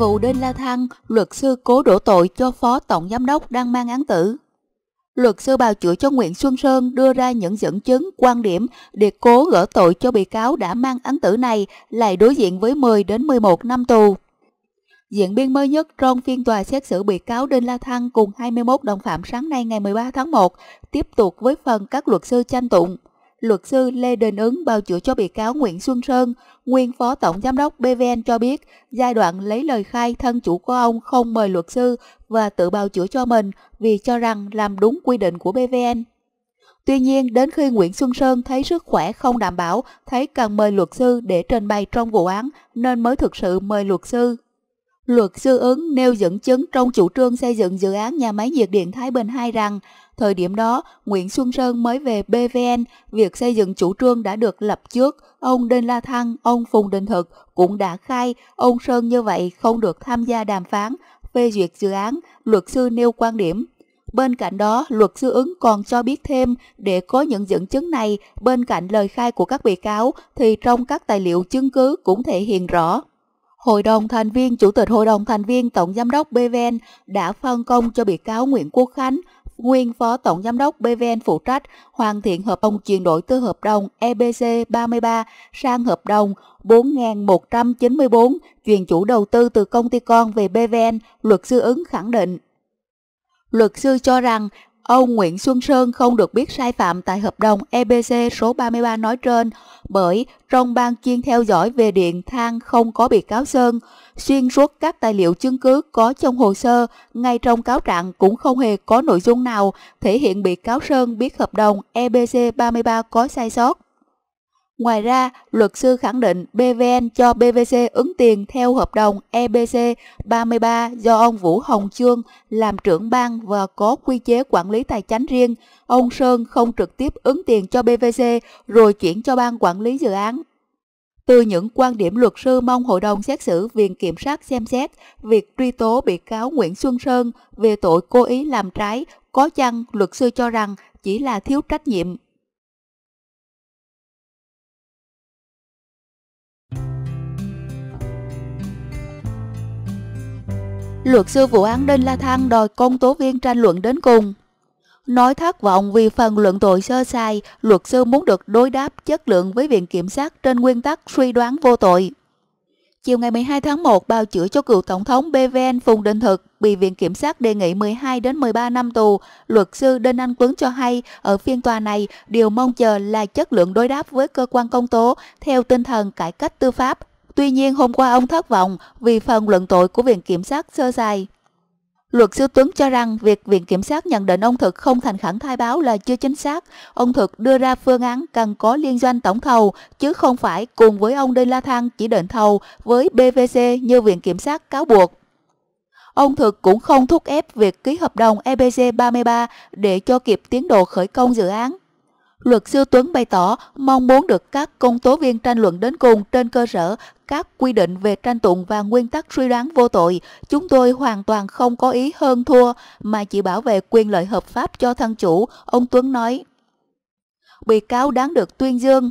vụ Đinh La Thăng, luật sư cố đổ tội cho phó tổng giám đốc đang mang án tử. Luật sư bào chữa cho Nguyễn Xuân Sơn đưa ra những dẫn chứng, quan điểm để cố gỡ tội cho bị cáo đã mang án tử này lại đối diện với 10 đến 11 năm tù. Diễn biến mới nhất trong phiên tòa xét xử bị cáo Đinh La Thăng cùng 21 đồng phạm sáng nay ngày 13 tháng 1 tiếp tục với phần các luật sư tranh tụng luật sư Lê Đình Ứng bào chữa cho bị cáo Nguyễn Xuân Sơn, nguyên phó tổng giám đốc BVN cho biết, giai đoạn lấy lời khai thân chủ của ông không mời luật sư và tự bào chữa cho mình vì cho rằng làm đúng quy định của BVN. Tuy nhiên, đến khi Nguyễn Xuân Sơn thấy sức khỏe không đảm bảo, thấy cần mời luật sư để trình bày trong vụ án nên mới thực sự mời luật sư. Luật sư ứng nêu dẫn chứng trong chủ trương xây dựng dự án nhà máy nhiệt điện Thái Bình 2 rằng Thời điểm đó, Nguyễn Xuân Sơn mới về BVN, việc xây dựng chủ trương đã được lập trước. Ông Đinh La Thăng, ông Phùng Đình Thực cũng đã khai ông Sơn như vậy không được tham gia đàm phán, phê duyệt dự án, luật sư nêu quan điểm. Bên cạnh đó, luật sư ứng còn cho biết thêm, để có những dẫn chứng này, bên cạnh lời khai của các bị cáo, thì trong các tài liệu chứng cứ cũng thể hiện rõ. Hội đồng thành viên, Chủ tịch Hội đồng thành viên Tổng Giám đốc BVN đã phân công cho bị cáo Nguyễn Quốc Khánh, nguyên Phó Tổng Giám đốc BVN phụ trách hoàn thiện hợp đồng chuyển đổi từ hợp đồng EBC 33 sang hợp đồng 4194 chuyển chủ đầu tư từ công ty con về BVN, luật sư ứng khẳng định. Luật sư cho rằng Ông Nguyễn Xuân Sơn không được biết sai phạm tại hợp đồng EBC số 33 nói trên bởi trong ban chuyên theo dõi về điện thang không có bị cáo Sơn. Xuyên suốt các tài liệu chứng cứ có trong hồ sơ, ngay trong cáo trạng cũng không hề có nội dung nào thể hiện bị cáo Sơn biết hợp đồng EBC 33 có sai sót. Ngoài ra, luật sư khẳng định BVN cho BVC ứng tiền theo hợp đồng EBC 33 do ông Vũ Hồng Chương làm trưởng ban và có quy chế quản lý tài chính riêng. Ông Sơn không trực tiếp ứng tiền cho BVC rồi chuyển cho ban quản lý dự án từ những quan điểm luật sư mong hội đồng xét xử Viện Kiểm sát xem xét việc truy tố bị cáo Nguyễn Xuân Sơn về tội cố ý làm trái, có chăng luật sư cho rằng chỉ là thiếu trách nhiệm Luật sư vụ án Đinh La Thăng đòi công tố viên tranh luận đến cùng. Nói thất và ông Vi phần luận tội sơ sai, luật sư muốn được đối đáp chất lượng với viện kiểm sát trên nguyên tắc suy đoán vô tội. Chiều ngày 12 tháng 1, bào chữa cho cựu Tổng thống BVN Phùng Đình Thực bị Viện Kiểm sát đề nghị 12 đến 13 năm tù. Luật sư Đinh Anh Tuấn cho hay, ở phiên tòa này, điều mong chờ là chất lượng đối đáp với cơ quan công tố theo tinh thần cải cách tư pháp. Tuy nhiên, hôm qua ông thất vọng vì phần luận tội của Viện Kiểm sát sơ sai. Luật sư Tuấn cho rằng việc Viện Kiểm sát nhận định ông Thực không thành khẩn khai báo là chưa chính xác. Ông Thực đưa ra phương án cần có liên doanh tổng thầu, chứ không phải cùng với ông Đinh La Thăng chỉ định thầu với BVC như Viện Kiểm sát cáo buộc. Ông Thực cũng không thúc ép việc ký hợp đồng EPC 33 để cho kịp tiến độ khởi công dự án. Luật sư Tuấn bày tỏ mong muốn được các công tố viên tranh luận đến cùng trên cơ sở các quy định về tranh tụng và nguyên tắc suy đoán vô tội. Chúng tôi hoàn toàn không có ý hơn thua mà chỉ bảo vệ quyền lợi hợp pháp cho thân chủ, ông Tuấn nói. Bị cáo đáng được tuyên dương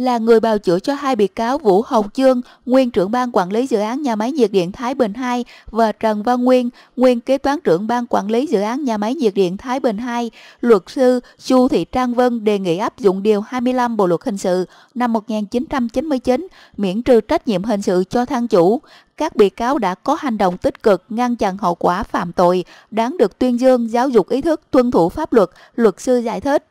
là người bào chữa cho hai bị cáo Vũ Hồng Chương, nguyên trưởng ban quản lý dự án nhà máy nhiệt điện Thái Bình 2 và Trần Văn Nguyên, nguyên kế toán trưởng ban quản lý dự án nhà máy nhiệt điện Thái Bình 2. Luật sư Chu Thị Trang Vân đề nghị áp dụng điều 25 Bộ luật hình sự năm 1999 miễn trừ trách nhiệm hình sự cho thang chủ. Các bị cáo đã có hành động tích cực ngăn chặn hậu quả phạm tội, đáng được tuyên dương giáo dục ý thức tuân thủ pháp luật, luật sư giải thích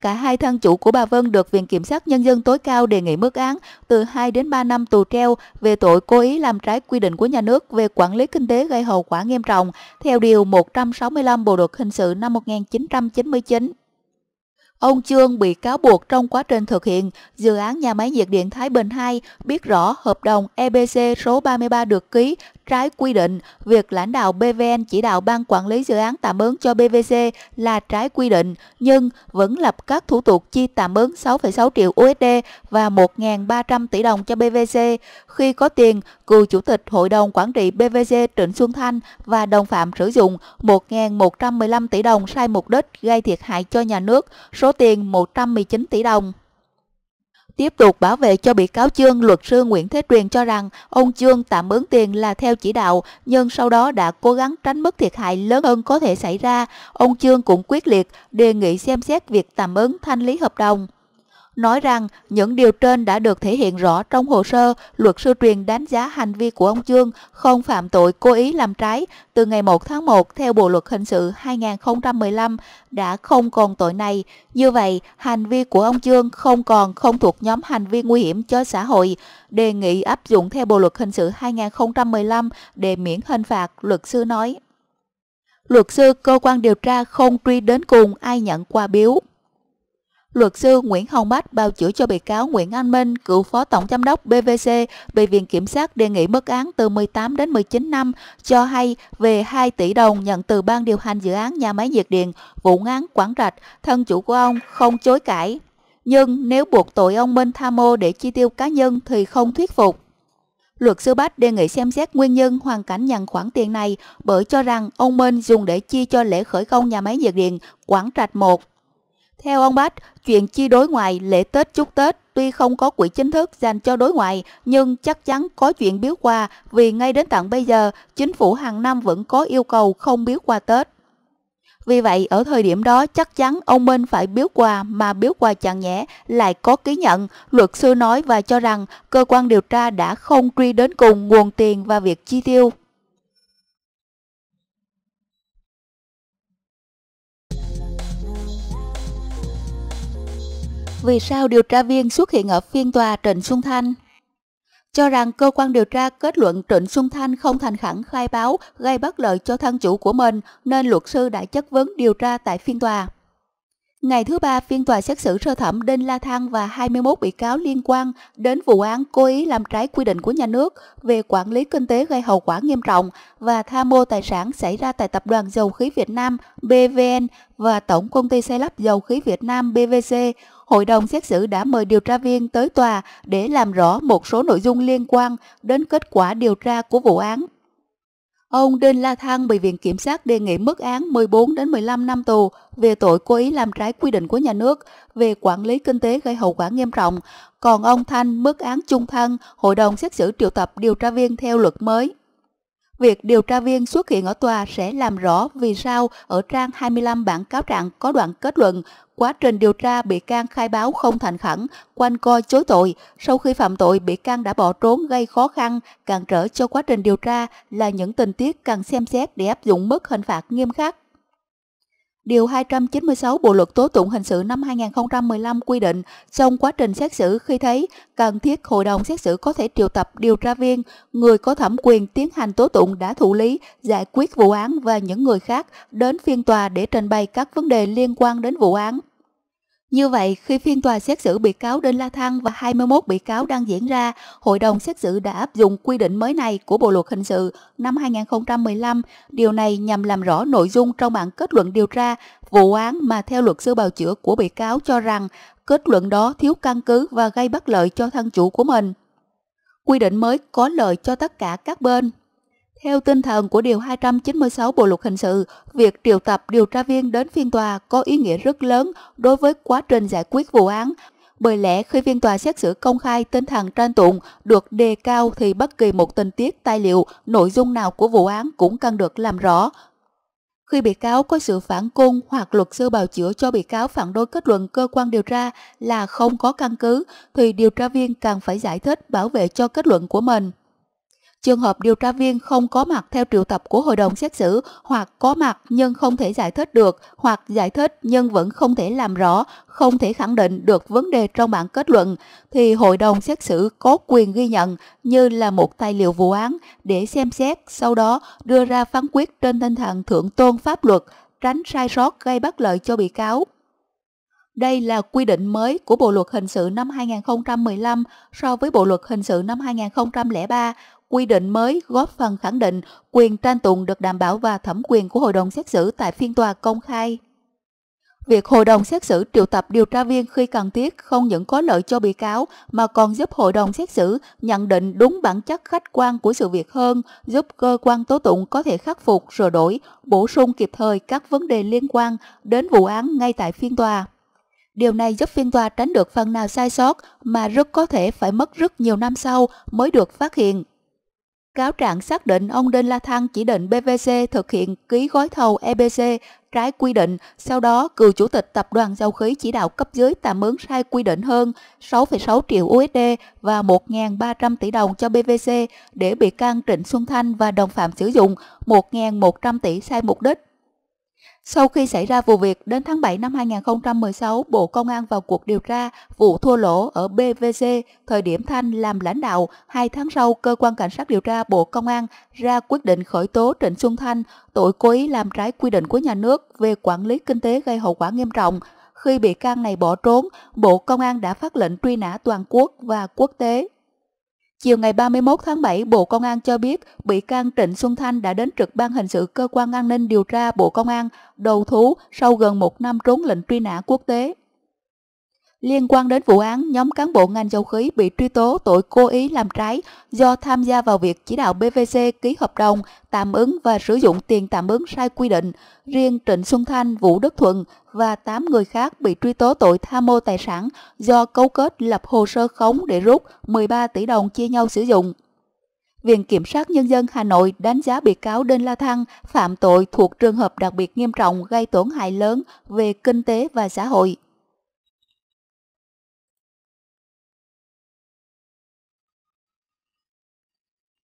cả hai thân chủ của bà Vân được Viện Kiểm sát Nhân dân tối cao đề nghị mức án từ 2 đến 3 năm tù treo về tội cố ý làm trái quy định của nhà nước về quản lý kinh tế gây hậu quả nghiêm trọng theo Điều 165 Bộ Luật Hình sự năm 1999. Ông Trương bị cáo buộc trong quá trình thực hiện dự án nhà máy nhiệt điện Thái Bình 2 biết rõ hợp đồng EBC số 33 được ký trái quy định, việc lãnh đạo BVN chỉ đạo ban quản lý dự án tạm ứng cho BVC là trái quy định, nhưng vẫn lập các thủ tục chi tạm ứng 6,6 triệu USD và 1.300 tỷ đồng cho BVC. Khi có tiền, cựu chủ tịch hội đồng quản trị BVC Trịnh Xuân Thanh và đồng phạm sử dụng 1.115 tỷ đồng sai mục đích gây thiệt hại cho nhà nước. Số số tiền 119 tỷ đồng. Tiếp tục bảo vệ cho bị cáo trương luật sư Nguyễn Thế Truyền cho rằng ông trương tạm ứng tiền là theo chỉ đạo, nhưng sau đó đã cố gắng tránh mức thiệt hại lớn hơn có thể xảy ra. Ông trương cũng quyết liệt đề nghị xem xét việc tạm ứng thanh lý hợp đồng nói rằng những điều trên đã được thể hiện rõ trong hồ sơ luật sư truyền đánh giá hành vi của ông Chương không phạm tội cố ý làm trái từ ngày 1 tháng 1 theo Bộ Luật Hình sự 2015 đã không còn tội này. Như vậy, hành vi của ông Chương không còn không thuộc nhóm hành vi nguy hiểm cho xã hội, đề nghị áp dụng theo Bộ Luật Hình sự 2015 để miễn hình phạt, luật sư nói. Luật sư cơ quan điều tra không truy đến cùng ai nhận quà biếu. Luật sư Nguyễn Hồng Bách bào chữa cho bị cáo Nguyễn Anh Minh, cựu phó tổng giám đốc BVC, bị Viện Kiểm sát đề nghị mức án từ 18 đến 19 năm, cho hay về 2 tỷ đồng nhận từ ban điều hành dự án nhà máy nhiệt điện, vụ án Quảng Rạch, thân chủ của ông không chối cãi. Nhưng nếu buộc tội ông Minh tham mô để chi tiêu cá nhân thì không thuyết phục. Luật sư Bách đề nghị xem xét nguyên nhân hoàn cảnh nhận khoản tiền này bởi cho rằng ông Minh dùng để chi cho lễ khởi công nhà máy nhiệt điện Quảng Trạch 1 theo ông Bách, chuyện chi đối ngoại lễ Tết chúc Tết tuy không có quỹ chính thức dành cho đối ngoại nhưng chắc chắn có chuyện biếu quà vì ngay đến tận bây giờ chính phủ hàng năm vẫn có yêu cầu không biếu quà Tết. Vì vậy, ở thời điểm đó chắc chắn ông Minh phải biếu quà mà biếu quà chẳng nhẽ lại có ký nhận. Luật sư nói và cho rằng cơ quan điều tra đã không truy đến cùng nguồn tiền và việc chi tiêu. vì sao điều tra viên xuất hiện ở phiên tòa Trịnh Xuân Thanh. Cho rằng cơ quan điều tra kết luận Trịnh Xuân Thanh không thành khẩn khai báo gây bất lợi cho thân chủ của mình nên luật sư đã chất vấn điều tra tại phiên tòa. Ngày thứ ba phiên tòa xét xử sơ thẩm Đinh La Thăng và 21 bị cáo liên quan đến vụ án cố ý làm trái quy định của nhà nước về quản lý kinh tế gây hậu quả nghiêm trọng và tham mô tài sản xảy ra tại Tập đoàn Dầu khí Việt Nam BVN và Tổng công ty xây lắp dầu khí Việt Nam BVC hội đồng xét xử đã mời điều tra viên tới tòa để làm rõ một số nội dung liên quan đến kết quả điều tra của vụ án. Ông Đinh La Thăng bị Viện Kiểm sát đề nghị mức án 14 đến 15 năm tù về tội cố ý làm trái quy định của nhà nước về quản lý kinh tế gây hậu quả nghiêm trọng, còn ông Thanh mức án chung thân, hội đồng xét xử triệu tập điều tra viên theo luật mới. Việc điều tra viên xuất hiện ở tòa sẽ làm rõ vì sao ở trang 25 bản cáo trạng có đoạn kết luận quá trình điều tra bị can khai báo không thành khẩn, quanh co chối tội. Sau khi phạm tội, bị can đã bỏ trốn gây khó khăn, cản trở cho quá trình điều tra là những tình tiết cần xem xét để áp dụng mức hình phạt nghiêm khắc. Điều 296 Bộ luật tố tụng hình sự năm 2015 quy định, trong quá trình xét xử khi thấy cần thiết hội đồng xét xử có thể triệu tập điều tra viên, người có thẩm quyền tiến hành tố tụng đã thụ lý, giải quyết vụ án và những người khác đến phiên tòa để trình bày các vấn đề liên quan đến vụ án. Như vậy, khi phiên tòa xét xử bị cáo Đinh La Thăng và 21 bị cáo đang diễn ra, hội đồng xét xử đã áp dụng quy định mới này của Bộ luật hình sự năm 2015. Điều này nhằm làm rõ nội dung trong bản kết luận điều tra vụ án mà theo luật sư bào chữa của bị cáo cho rằng kết luận đó thiếu căn cứ và gây bất lợi cho thân chủ của mình. Quy định mới có lợi cho tất cả các bên. Theo tinh thần của Điều 296 Bộ Luật Hình sự, việc triệu tập điều tra viên đến phiên tòa có ý nghĩa rất lớn đối với quá trình giải quyết vụ án. Bởi lẽ khi phiên tòa xét xử công khai tinh thần tranh tụng được đề cao thì bất kỳ một tình tiết tài liệu, nội dung nào của vụ án cũng cần được làm rõ, khi bị cáo có sự phản cung hoặc luật sư bào chữa cho bị cáo phản đối kết luận cơ quan điều tra là không có căn cứ thì điều tra viên càng phải giải thích bảo vệ cho kết luận của mình trường hợp điều tra viên không có mặt theo triệu tập của hội đồng xét xử hoặc có mặt nhưng không thể giải thích được hoặc giải thích nhưng vẫn không thể làm rõ, không thể khẳng định được vấn đề trong bản kết luận thì hội đồng xét xử có quyền ghi nhận như là một tài liệu vụ án để xem xét, sau đó đưa ra phán quyết trên tinh thần thượng tôn pháp luật, tránh sai sót gây bất lợi cho bị cáo. Đây là quy định mới của Bộ luật hình sự năm 2015 so với Bộ luật hình sự năm 2003 quy định mới góp phần khẳng định quyền tranh tụng được đảm bảo và thẩm quyền của hội đồng xét xử tại phiên tòa công khai. Việc hội đồng xét xử triệu tập điều tra viên khi cần thiết không những có lợi cho bị cáo mà còn giúp hội đồng xét xử nhận định đúng bản chất khách quan của sự việc hơn, giúp cơ quan tố tụng có thể khắc phục, sửa đổi, bổ sung kịp thời các vấn đề liên quan đến vụ án ngay tại phiên tòa. Điều này giúp phiên tòa tránh được phần nào sai sót mà rất có thể phải mất rất nhiều năm sau mới được phát hiện cáo trạng xác định ông Đinh La Thăng chỉ định BVC thực hiện ký gói thầu EBC trái quy định, sau đó cựu chủ tịch tập đoàn dầu khí chỉ đạo cấp dưới tạm ứng sai quy định hơn 6,6 triệu USD và 1.300 tỷ đồng cho BVC để bị can Trịnh Xuân Thanh và đồng phạm sử dụng 1.100 tỷ sai mục đích. Sau khi xảy ra vụ việc, đến tháng 7 năm 2016, Bộ Công an vào cuộc điều tra vụ thua lỗ ở BVC, thời điểm Thanh làm lãnh đạo. Hai tháng sau, Cơ quan Cảnh sát điều tra Bộ Công an ra quyết định khởi tố Trịnh Xuân Thanh tội cố ý làm trái quy định của nhà nước về quản lý kinh tế gây hậu quả nghiêm trọng. Khi bị can này bỏ trốn, Bộ Công an đã phát lệnh truy nã toàn quốc và quốc tế Chiều ngày 31 tháng 7, Bộ Công an cho biết bị can Trịnh Xuân Thanh đã đến trực ban hình sự Cơ quan An ninh Điều tra Bộ Công an đầu thú sau gần một năm trốn lệnh truy nã quốc tế liên quan đến vụ án nhóm cán bộ ngành dầu khí bị truy tố tội cố ý làm trái do tham gia vào việc chỉ đạo BVC ký hợp đồng tạm ứng và sử dụng tiền tạm ứng sai quy định. Riêng Trịnh Xuân Thanh, Vũ Đức Thuận và 8 người khác bị truy tố tội tham mô tài sản do cấu kết lập hồ sơ khống để rút 13 tỷ đồng chia nhau sử dụng. Viện Kiểm sát Nhân dân Hà Nội đánh giá bị cáo Đinh La Thăng phạm tội thuộc trường hợp đặc biệt nghiêm trọng gây tổn hại lớn về kinh tế và xã hội.